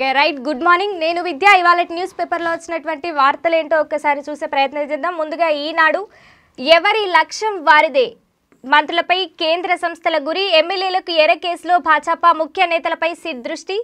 okay right good morning నేను విద్య ఇవాళ news పేపర్లో వచ్చినటువంటి వార్తలు ఏంటో ఒక్కసారి చూసే ప్రయత్నం చేద్దాం ముందుగా ఈనాడు ఎవరి లక్ష్యం వారిదే మంత్రులపై కేంద్ర సంస్థల గురి ఎమ్మెల్యేలకు ఎర్ర కేసులో భాజపా ముఖ్య నేతలపై దృష్టి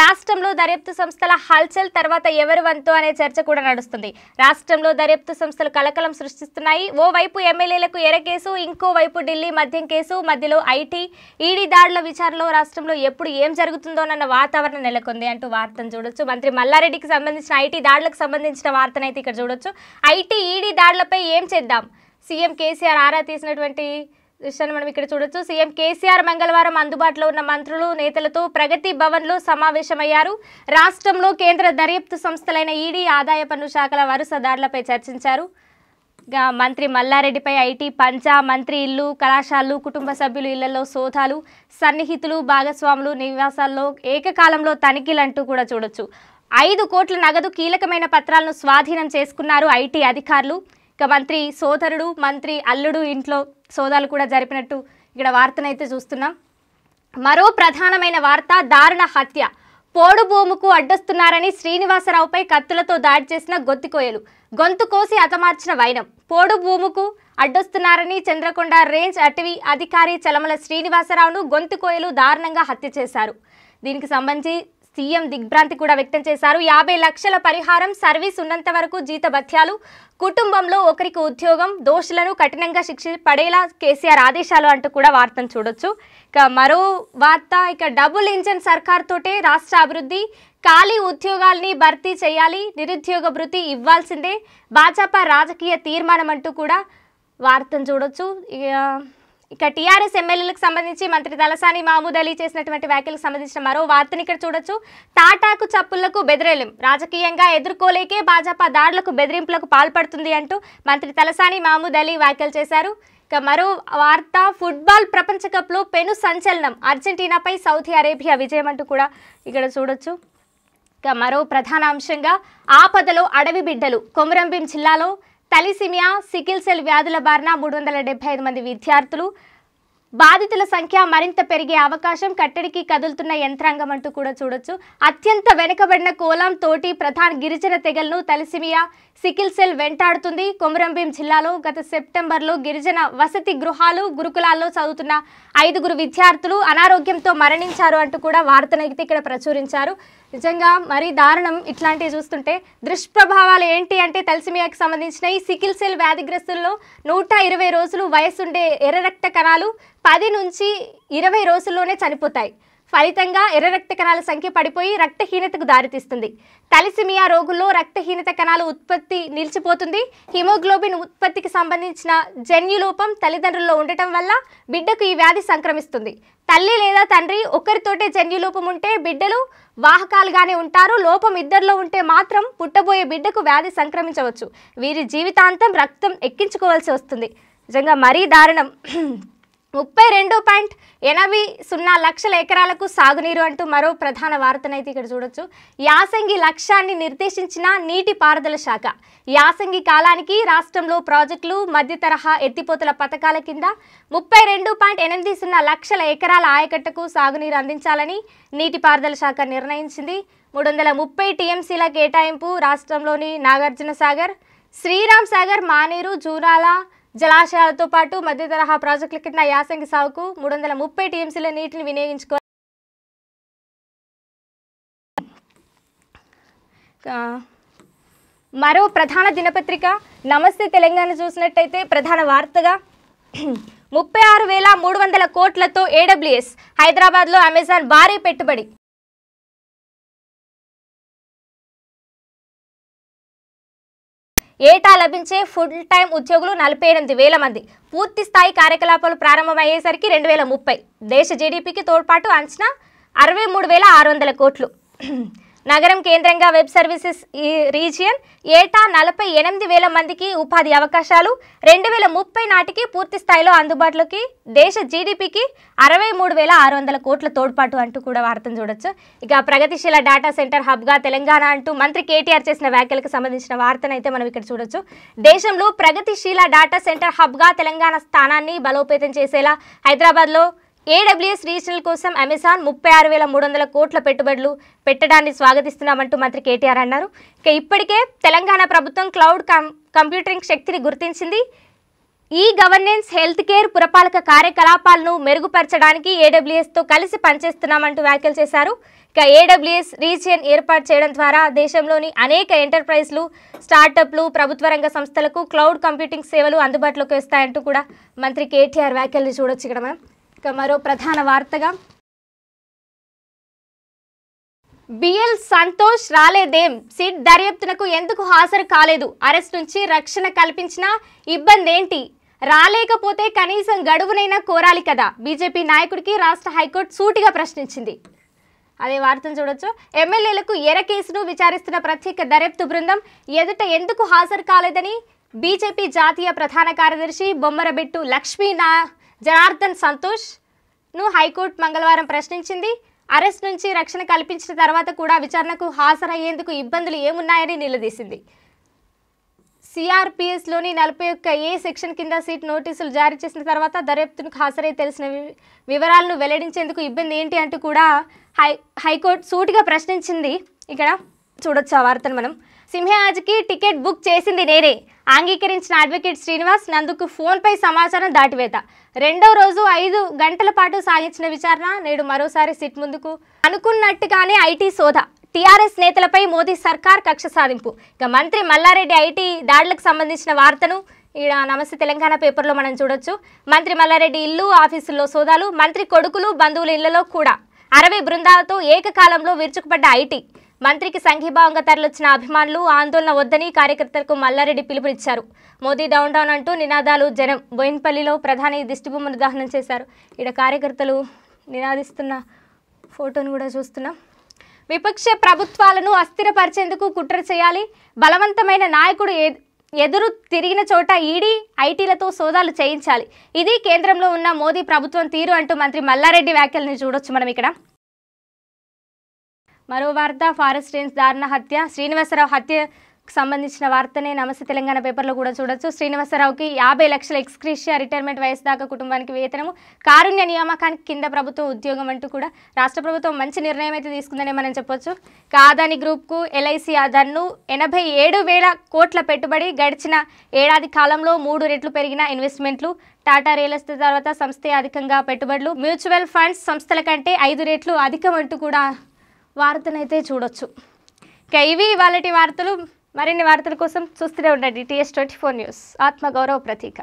రాష్ట్రంలో దర్యాప్తు సంస్థల హల్చల్ తర్వాత ఎవరు వంతు అనే చర్చ కూడా నడుస్తుంది రాష్ట్రంలో దర్యాప్తు సంస్థలు కలకలం సృష్టిస్తున్నాయి ఓవైపు ఎమ్మెల్యేలకు ఎర్ర కేసు ఇంకోవైపు ఢిల్లీ మద్యం కేసు మధ్యలో ఐటీ ఈడీ దాడుల విచారణలో రాష్ట్రంలో ఎప్పుడు ఏం జరుగుతుందోనన్న వాతావరణం నెలకొంది అంటూ వార్తను చూడొచ్చు మంత్రి మల్లారెడ్డికి సంబంధించిన ఐటీ దాడులకు సంబంధించిన వార్తనైతే ఇక్కడ చూడొచ్చు ఐటీ ఈడీ దాడులపై ఏం చేద్దాం సీఎం కేసీఆర్ ఆరా తీసినటువంటి విషయాన్ని మనం ఇక్కడ చూడొచ్చు సీఎం కేసీఆర్ మంగళవారం అందుబాటులో ఉన్న మంత్రులు నేతలతో ప్రగతి భవన్లో సమావేశమయ్యారు రాష్ట్రంలో కేంద్ర దర్యాప్తు సంస్థలైన ఈడీ ఆదాయ పన్ను శాఖల వరుసదారులపై చర్చించారు మంత్రి మల్లారెడ్డిపై ఐటీ పంచా మంత్రి ఇల్లు కళాశాలలు కుటుంబ సభ్యులు ఇళ్లలో సోదాలు సన్నిహితులు భాగస్వాములు నివాసాల్లో ఏకకాలంలో తనిఖీలంటూ కూడా చూడొచ్చు ఐదు కోట్ల నగదు కీలకమైన పత్రాలను స్వాధీనం చేసుకున్నారు ఐటీ అధికారులు ఇక మంత్రి సోదరుడు మంత్రి అల్లుడు ఇంట్లో సోదాలు కూడా జరిపినట్టు ఇక్కడ వార్తనైతే చూస్తున్నాం మరో ప్రధానమైన వార్త దారుణ హత్య పోడు భూముకు అడ్డొస్తున్నారని శ్రీనివాసరావుపై కత్తులతో దాడి చేసిన గొత్తికోయలు గొంతు కోసి అతమార్చిన వైనం పోడు భూముకు అడ్డొస్తున్నారని చంద్రకొండ రేంజ్ అటవీ అధికారి చలమల శ్రీనివాసరావును గొంతుకోయలు దారుణంగా హత్య చేశారు దీనికి సంబంధించి సీఎం దిగ్భ్రాంతి కూడా వ్యక్తం చేశారు యాభై లక్షల పరిహారం సర్వీస్ ఉన్నంత వరకు జీతభత్యాలు కుటుంబంలో ఒకరికి ఉద్యోగం దోషులను కఠినంగా శిక్ష పడేలా కేసీఆర్ ఆదేశాలు అంటూ కూడా వార్తను చూడొచ్చు ఇక మరో వార్త ఇక డబుల్ ఇంజన్ సర్కార్ తోటే రాష్ట్ర అభివృద్ధి ఖాళీ ఉద్యోగాల్ని భర్తీ చేయాలి నిరుద్యోగ భృతి ఇవ్వాల్సిందే భాజపా రాజకీయ తీర్మానం అంటూ కూడా వార్తను చూడొచ్చు ఇక టీఆర్ఎస్ ఎమ్మెల్యేలకు సంబంధించి మంత్రి తలసాని మహమూద్ అలీ చేసినటువంటి వ్యాఖ్యలకు సంబంధించిన మరో వార్తను ఇక్కడ చూడొచ్చు టాటాకు చప్పులకు బెదిరేలేం రాజకీయంగా ఎదుర్కోలేకే భాజపా దాడులకు బెదిరింపులకు పాల్పడుతుంది అంటూ మంత్రి తలసాని మహమూద్ అలీ వ్యాఖ్యలు చేశారు ఇక మరో వార్త ఫుట్బాల్ ప్రపంచ కప్లో పెను సంచలనం అర్జెంటీనాపై సౌదీ అరేబియా విజయం అంటూ కూడా ఇక్కడ చూడొచ్చు ఇక మరో ప్రధాన అంశంగా ఆపదలో అడవి బిడ్డలు కొమరంభీం జిల్లాలో తలిసిమియా సికిల్ సెల్ వ్యాధుల బారిన మూడు వందల డెబ్బై ఐదు మంది విద్యార్థులు బాధితుల సంఖ్య మరింత పెరిగే అవకాశం కట్టడికి కదులుతున్న యంత్రాంగం అంటూ కూడా చూడొచ్చు అత్యంత వెనుకబడిన కోలం తోటి ప్రధాన గిరిజన తెగలను తలసిమియా సికిల్ సెల్ వెంటాడుతుంది కొమరంభీం జిల్లాలో గత సెప్టెంబర్లో గిరిజన వసతి గృహాలు గురుకులాల్లో చదువుతున్న ఐదుగురు విద్యార్థులు అనారోగ్యంతో మరణించారు అంటూ కూడా వార్తనైతే ఇక్కడ ప్రచురించారు నిజంగా మరీ దారుణం ఇట్లాంటివి చూస్తుంటే దుష్ప్రభావాలు ఏంటి అంటే తలసిమియాకి సంబంధించిన ఈ సికిల్ సెల్ వ్యాధిగ్రస్తుల్లో నూట ఇరవై రోజులు వయసుండే ఎర్ర రక్త కణాలు పది నుంచి ఇరవై రోజుల్లోనే చనిపోతాయి ఫలితంగా ఎర్ర రక్త కణాల సంఖ్య పడిపోయి రక్తహీనతకు దారితీస్తుంది తలిసిమియా రోగుల్లో రక్తహీనత కణాల ఉత్పత్తి నిలిచిపోతుంది హిమోగ్లోబిన్ ఉత్పత్తికి సంబంధించిన జన్యులోపం తల్లిదండ్రుల్లో ఉండటం వల్ల బిడ్డకు ఈ వ్యాధి సంక్రమిస్తుంది తల్లి లేదా తండ్రి ఒకరితోటే జన్యులోపం ఉంటే బిడ్డలు వాహకాలుగానే ఉంటారు లోపం ఇద్దరిలో ఉంటే మాత్రం పుట్టబోయే బిడ్డకు వ్యాధి సంక్రమించవచ్చు వీరి జీవితాంతం రక్తం ఎక్కించుకోవాల్సి వస్తుంది నిజంగా మరీ దారుణం ముప్పై రెండు పాయింట్ ఎనభై సున్నా లక్షల ఎకరాలకు సాగునీరు అంటూ మరో ప్రధాన వార్తనైతే ఇక్కడ చూడొచ్చు యాసంగి లక్ష్యాన్ని నిర్దేశించిన నీటి పారుదల శాఖ యాసంగి కాలానికి రాష్ట్రంలో ప్రాజెక్టులు మధ్యతరహా ఎత్తిపోతుల పథకాల కింద ముప్పై రెండు పాయింట్ ఎనిమిది సున్నా లక్షల ఎకరాల ఆయకట్టకు సాగునీరు అందించాలని నీటిపారుదల శాఖ నిర్ణయించింది మూడు వందల ముప్పై టీఎంసీల కేటాయింపు రాష్ట్రంలోని నాగార్జున సాగర్ శ్రీరామ్ సాగర్ మానేరు జూనాల జలాశయాలతో పాటు మధ్య తరహా ప్రాజెక్టుల కింద యాసంగి సాగుకు మూడు వందల ముప్పై టీఎంసీల నీటిని వినియోగించుకో మరో ప్రధాన దినపత్రిక నమస్తే తెలంగాణ చూసినట్టయితే ప్రధాన వార్తగా ముప్పై ఆరు వేల మూడు వందల కోట్లతో ఏడబ్ల్యూఎస్ హైదరాబాద్లో అమెజాన్ భారీ పెట్టుబడి ఏటా లభించే ఫుల్ టైం ఉద్యోగులు నలభై ఎనిమిది వేల మంది పూర్తి స్థాయి కార్యకలాపాలు ప్రారంభమయ్యేసరికి రెండు వేల ముప్పై దేశ జీడిపికి తోడ్పాటు అంచనా అరవై మూడు వేల ఆరు వందల కోట్లు నగరం కేంద్రంగా వెబ్ సర్వీసెస్ ఈ రీజియన్ ఏటా నలభై ఎనిమిది వేల మందికి ఉపాధి అవకాశాలు రెండు వేల ముప్పై నాటికి పూర్తి స్థాయిలో అందుబాటులోకి దేశ జీడిపికి అరవై మూడు వేల ఆరు వందల కోట్ల తోడ్పాటు అంటూ కూడా వార్తను చూడొచ్చు ఇక ప్రగతిశీల డేటా సెంటర్ హబ్గా తెలంగాణ అంటూ మంత్రి కేటీఆర్ చేసిన వ్యాఖ్యలకు సంబంధించిన వార్తను అయితే మనం ఇక్కడ చూడొచ్చు దేశంలో ప్రగతిశీల డేటా సెంటర్ హబ్గా తెలంగాణ స్థానాన్ని బలోపేతం చేసేలా హైదరాబాద్లో ఏడబ్ల్యూఎస్ రీజనల్ కోసం అమెజాన్ ముప్పై ఆరు వేల మూడు వందల కోట్ల పెట్టుబడులు పెట్టడాన్ని స్వాగతిస్తున్నామంటూ మంత్రి కేటీఆర్ అన్నారు ఇక ఇప్పటికే తెలంగాణ ప్రభుత్వం క్లౌడ్ కంప్యూటరింగ్ శక్తిని గుర్తించింది ఈ గవర్నెన్స్ హెల్త్ కేర్ పురపాలక కార్యకలాపాలను మెరుగుపరచడానికి ఏడబ్ల్యూఎస్తో కలిసి పనిచేస్తున్నామంటూ వ్యాఖ్యలు చేశారు ఇక ఏడబ్ల్యూఎస్ రీజియన్ ఏర్పాటు చేయడం ద్వారా దేశంలోని అనేక ఎంటర్ప్రైజ్లు స్టార్టప్లు ప్రభుత్వ రంగ సంస్థలకు క్లౌడ్ కంప్యూటింగ్ సేవలు అందుబాటులోకి వస్తాయంటూ కూడా మంత్రి కేటీఆర్ వ్యాఖ్యలు చూడొచ్చు ఇక్కడ మ్యామ్ ఇక మరో ప్రధాన వార్తగా బిఎల్ సంతోష్ రాలేదేం సిట్ దర్యాప్తునకు ఎందుకు హాజరు కాలేదు అరెస్ట్ నుంచి రక్షణ కల్పించిన ఇబ్బంది ఏంటి రాలేకపోతే కనీసం గడువునైనా కోరాలి కదా బీజేపీ నాయకుడికి రాష్ట్ర హైకోర్టు సూటిగా ప్రశ్నించింది అదే వార్తను చూడొచ్చు ఎమ్మెల్యేలకు ఎర కేసును విచారిస్తున్న ప్రత్యేక దర్యాప్తు బృందం ఎదుట ఎందుకు హాజరు కాలేదని బీజేపీ జాతీయ ప్రధాన కార్యదర్శి బొమ్మరబెట్టు లక్ష్మీ నా జనార్దన్ సంతోష్ ను హైకోర్టు మంగళవారం ప్రశ్నించింది అరెస్ట్ నుంచి రక్షణ కల్పించిన తర్వాత కూడా విచారణకు హాజరయ్యేందుకు ఇబ్బందులు ఏమున్నాయని నిలదీసింది సిఆర్పిఎస్లోని నలభై ఒక్క ఏ సెక్షన్ కింద సీట్ నోటీసులు జారీ చేసిన తర్వాత దర్యాప్తును హాజరై తెలిసిన వివరాలను వెల్లడించేందుకు ఇబ్బంది ఏంటి అంటూ కూడా హై హైకోర్టు సూటిగా ప్రశ్నించింది ఇక్కడ చూడొచ్చు ఆ వార్తను మనం సింహయాజ్కి టికెట్ బుక్ చేసింది నేనే అంగీకరించిన అడ్వకేట్ శ్రీనివాస్ నందుకు ఫోన్పై సమాచారం దాటివేత రెండో రోజు ఐదు గంటల పాటు సాగించిన విచారణ నేడు మరోసారి సిట్ ముందుకు అనుకున్నట్టుగానే ఐటీ సోద టీఆర్ఎస్ నేతలపై మోదీ సర్కార్ కక్ష సాధింపు ఇక మంత్రి మల్లారెడ్డి ఐటీ దాడులకు సంబంధించిన వార్తను ఈడ నమస్తే తెలంగాణ పేపర్లో మనం చూడొచ్చు మంత్రి మల్లారెడ్డి ఇల్లు ఆఫీసుల్లో సోదాలు మంత్రి కొడుకులు బంధువుల ఇళ్లలో కూడా అరవై బృందాలతో ఏకకాలంలో విరుచుకుపడ్డ ఐటీ మంత్రికి సంఘీభావంగా తరలిచ్చిన అభిమానులు ఆందోళన వద్దని కార్యకర్తలకు మల్లారెడ్డి పిలుపునిచ్చారు మోదీ డౌన్ డౌన్ అంటూ నినాదాలు జనం బోయిన్పల్లిలో ప్రధాని దిష్టిబొమ్మను దహనం చేశారు ఇక్కడ కార్యకర్తలు నినాదిస్తున్న ఫోటోను కూడా చూస్తున్నాం విపక్ష ప్రభుత్వాలను అస్థిరపరిచేందుకు కుట్ర చేయాలి బలవంతమైన నాయకుడు ఎదురు తిరిగిన చోట ఈడీ ఐటీలతో సోదాలు చేయించాలి ఇది కేంద్రంలో ఉన్న మోదీ ప్రభుత్వం తీరు అంటూ మంత్రి మల్లారెడ్డి వ్యాఖ్యలను చూడొచ్చు మనం ఇక్కడ మరో వార్త ఫారెస్ట్ రేంజ్ దారుణ హత్య శ్రీనివాసరావు హత్య సంబంధించిన వార్తనే నమస్తే తెలంగాణ పేపర్లో కూడా చూడొచ్చు శ్రీనివాసరావుకి యాభై లక్షల ఎక్స్క్రీషియా రిటైర్మెంట్ వయసు దాకా కుటుంబానికి వేతనము కారుణ్య నియామకానికి కింద ప్రభుత్వం ఉద్యోగం అంటూ కూడా రాష్ట్ర ప్రభుత్వం మంచి నిర్ణయం అయితే తీసుకుందని మనం చెప్పొచ్చు కాదాని గ్రూప్కు ఎల్ఐసి ఆధార్ను ఎనభై ఏడు వేల కోట్ల పెట్టుబడి గడిచిన ఏడాది కాలంలో మూడు రెట్లు పెరిగిన ఇన్వెస్ట్మెంట్లు టాటా రియల్ ఎస్టేట్ తర్వాత సంస్థ అధికంగా పెట్టుబడులు మ్యూచువల్ ఫండ్స్ సంస్థల కంటే ఐదు రెట్లు అధికం అంటూ కూడా వార్తనైతే చూడొచ్చు ఇక ఇవి ఇవాళ వార్తలు మరిన్ని వార్తల కోసం చూస్తూనే ఉండండి టీఎస్ ట్వంటీ ఫోర్ న్యూస్ ఆత్మగౌరవ ప్రతీక